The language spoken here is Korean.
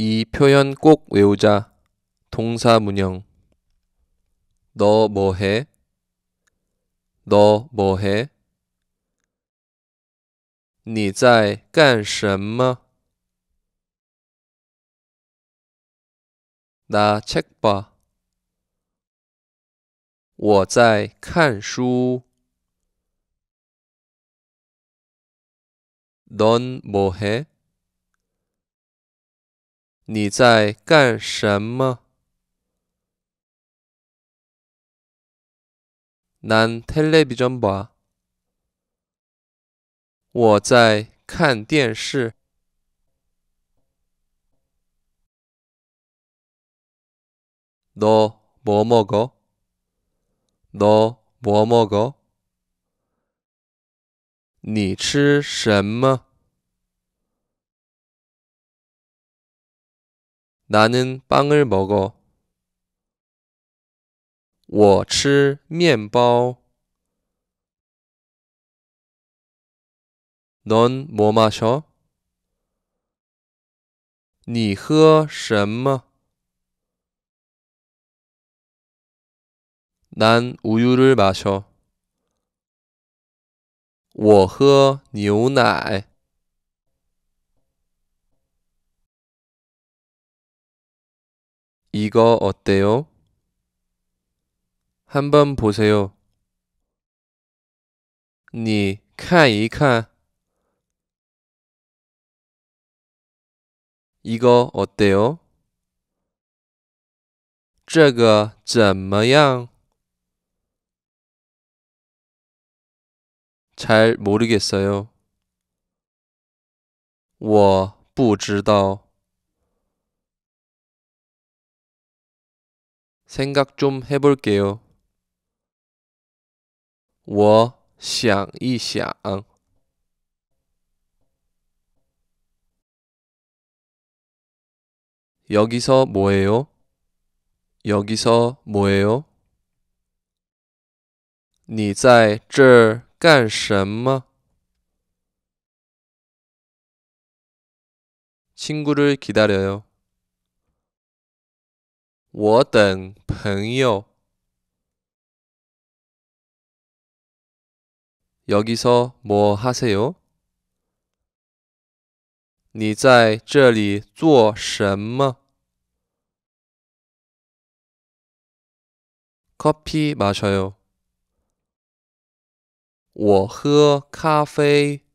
이 표현 꼭 외우자. 동사문형. 너 뭐해? 너 뭐해? 你在干什么?나 책 봐. 我在看书。넌 뭐해? 你在干什么？난텔레비전보我在看电视。너뭐먹 어？ 너뭐먹 어？ 你吃什么？ 나는 빵을 먹어. 我吃面包.넌 뭐 마셔? 你喝什么?난 우유를 마셔. 我喝牛奶. 이거 어때요? 한번 보세요. 你看一看. 이거 어때요? 这个怎么样?잘 모르겠어요. 我不知道. 생각 좀 해볼게요. 我想一想. 여기서 뭐해요? 여기서 뭐해요? 你在这干什么? 친구를 기다려요. 我等朋友。 여기서 뭐 하세요? 你在这里做什么? 커피 마셔요. 我喝咖啡。